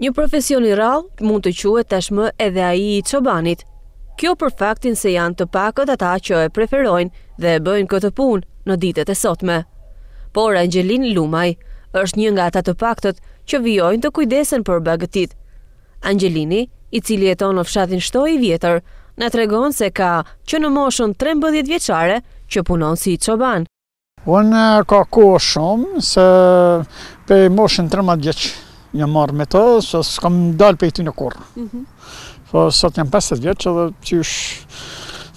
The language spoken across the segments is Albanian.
Një profesion i rral mund të quhe tashmë edhe aji i qobanit. Kjo për faktin se janë të pakët ata që e preferojnë dhe e bëjnë këtë punë në ditet e sotme. Por Angelin Lumaj është një nga ata të pakët që vjojnë të kujdesen për bagëtit. Angelini, i cili e tonë në fshatin shtoj i vjetër, në tregon se ka që në moshën 13 vjeqare që punon si i qoban. Unë ka kohë shumë se pe moshën 13 vjeqë një marrë me të, se s'kam dalë pe i ty në kur. Mhm. Po, sot jam 50 vjeqë dhe që është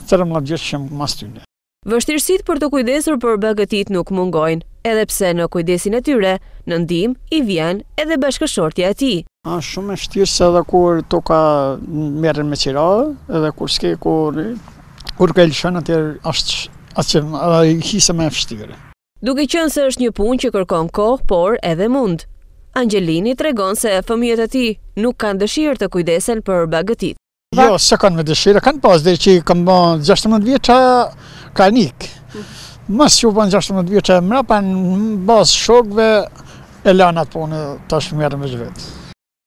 13 vjeqë që më mas një. Vështirësit për të kujdesur për bëgëtit nuk mungojnë, edhe pse në kujdesin e tyre, në ndim i vjen edhe bashkëshortja e ti. A shumë e shtirë se edhe kur të ka mërën me qira, edhe kur s'ke, kur, kur ka lëshën, atër është atë që edhe i hisë me e fështirë. Duke qënë se është një punë që kërkon kohë, por edhe mundë. Angelini tregon se fëmijët e ti nuk kanë dëshirë të kujdesen për bagëtit. Jo, se kanë me dëshirë, kanë pas dhe që kam bon 16 vjeqa ka nik. Mësë që bon 16 vjeqa e mra, pa në bas shokve e lanat punë në tash mjerën me zhvetë.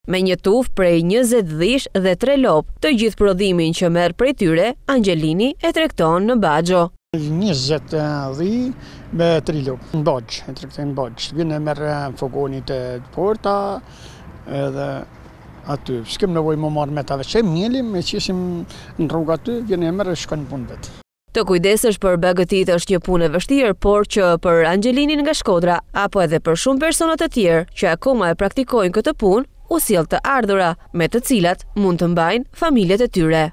Me një tuf prej 20 dhish dhe 3 lop, të gjithë prodhimin që merë prej tyre, Angelini e trekton në bagjo. Njëzët dhi me tri lukë, në bëgjë, e të rëkëtë në bëgjë, vjënë e merë fogonit e porta, edhe aty, s'kem nëvoj më marë me ta veqe, mjëllim që qësim në rrugë aty, vjënë e merë e shkën punë vetë. Të kujdesësh për bagëtit është një punë e vështirë, por që për Angelinin nga Shkodra, apo edhe për shumë personat e tjerë që akoma e praktikojnë këtë punë, u të ardhura, me të cilat mund të mbajnë familjet e tyre.